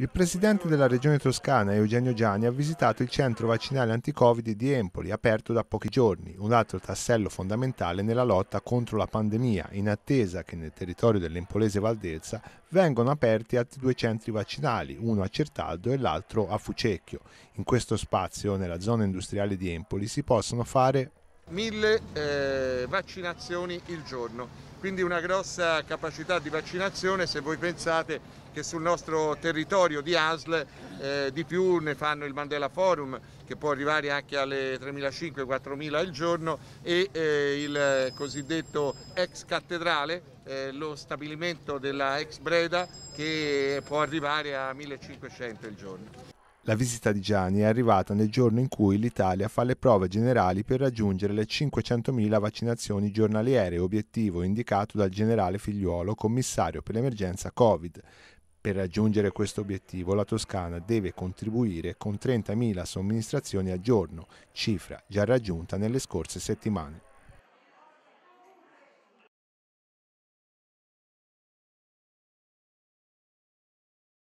Il presidente della regione toscana, Eugenio Gianni, ha visitato il centro vaccinale anticovid di Empoli, aperto da pochi giorni, un altro tassello fondamentale nella lotta contro la pandemia, in attesa che nel territorio dell'Empolese Valdelsa vengano aperti altri due centri vaccinali, uno a Certaldo e l'altro a Fucecchio. In questo spazio, nella zona industriale di Empoli, si possono fare mille eh, vaccinazioni il giorno quindi una grossa capacità di vaccinazione se voi pensate che sul nostro territorio di ASL eh, di più ne fanno il Mandela Forum che può arrivare anche alle 3.500-4.000 al giorno e eh, il cosiddetto ex cattedrale, eh, lo stabilimento della ex Breda che può arrivare a 1.500 al giorno. La visita di Gianni è arrivata nel giorno in cui l'Italia fa le prove generali per raggiungere le 500.000 vaccinazioni giornaliere, obiettivo indicato dal generale Figliuolo, commissario per l'emergenza Covid. Per raggiungere questo obiettivo la Toscana deve contribuire con 30.000 somministrazioni al giorno, cifra già raggiunta nelle scorse settimane.